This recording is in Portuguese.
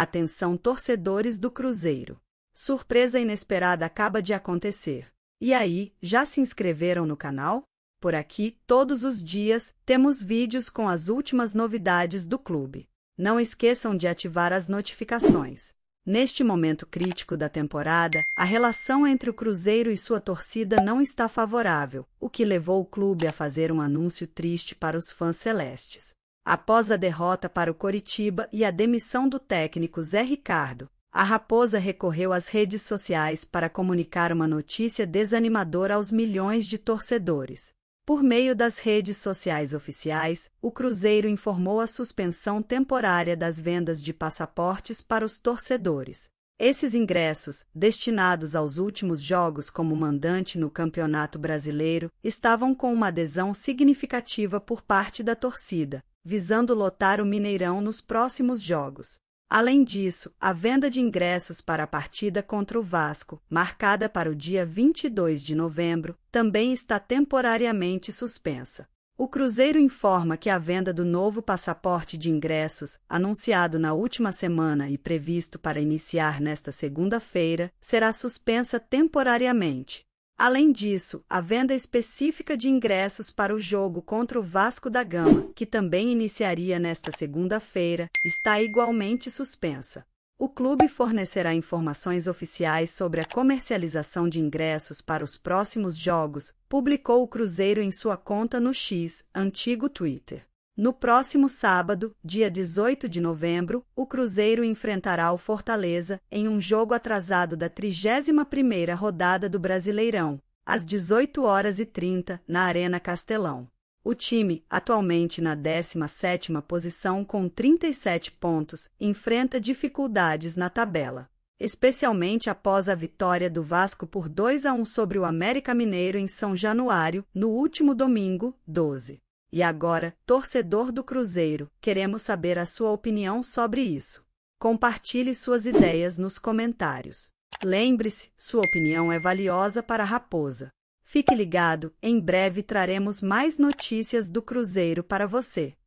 Atenção torcedores do Cruzeiro. Surpresa inesperada acaba de acontecer. E aí, já se inscreveram no canal? Por aqui, todos os dias, temos vídeos com as últimas novidades do clube. Não esqueçam de ativar as notificações. Neste momento crítico da temporada, a relação entre o Cruzeiro e sua torcida não está favorável, o que levou o clube a fazer um anúncio triste para os fãs celestes. Após a derrota para o Coritiba e a demissão do técnico Zé Ricardo, a raposa recorreu às redes sociais para comunicar uma notícia desanimadora aos milhões de torcedores. Por meio das redes sociais oficiais, o Cruzeiro informou a suspensão temporária das vendas de passaportes para os torcedores. Esses ingressos, destinados aos últimos jogos como mandante no Campeonato Brasileiro, estavam com uma adesão significativa por parte da torcida, visando lotar o Mineirão nos próximos jogos. Além disso, a venda de ingressos para a partida contra o Vasco, marcada para o dia 22 de novembro, também está temporariamente suspensa. O Cruzeiro informa que a venda do novo passaporte de ingressos, anunciado na última semana e previsto para iniciar nesta segunda-feira, será suspensa temporariamente. Além disso, a venda específica de ingressos para o jogo contra o Vasco da Gama, que também iniciaria nesta segunda-feira, está igualmente suspensa. O clube fornecerá informações oficiais sobre a comercialização de ingressos para os próximos jogos, publicou o Cruzeiro em sua conta no X, antigo Twitter. No próximo sábado, dia 18 de novembro, o Cruzeiro enfrentará o Fortaleza em um jogo atrasado da 31ª rodada do Brasileirão, às 18 horas e 30, na Arena Castelão. O time, atualmente na 17ª posição com 37 pontos, enfrenta dificuldades na tabela, especialmente após a vitória do Vasco por 2 a 1 sobre o América Mineiro em São Januário, no último domingo, 12. E agora, torcedor do Cruzeiro, queremos saber a sua opinião sobre isso. Compartilhe suas ideias nos comentários. Lembre-se, sua opinião é valiosa para a Raposa. Fique ligado, em breve traremos mais notícias do Cruzeiro para você.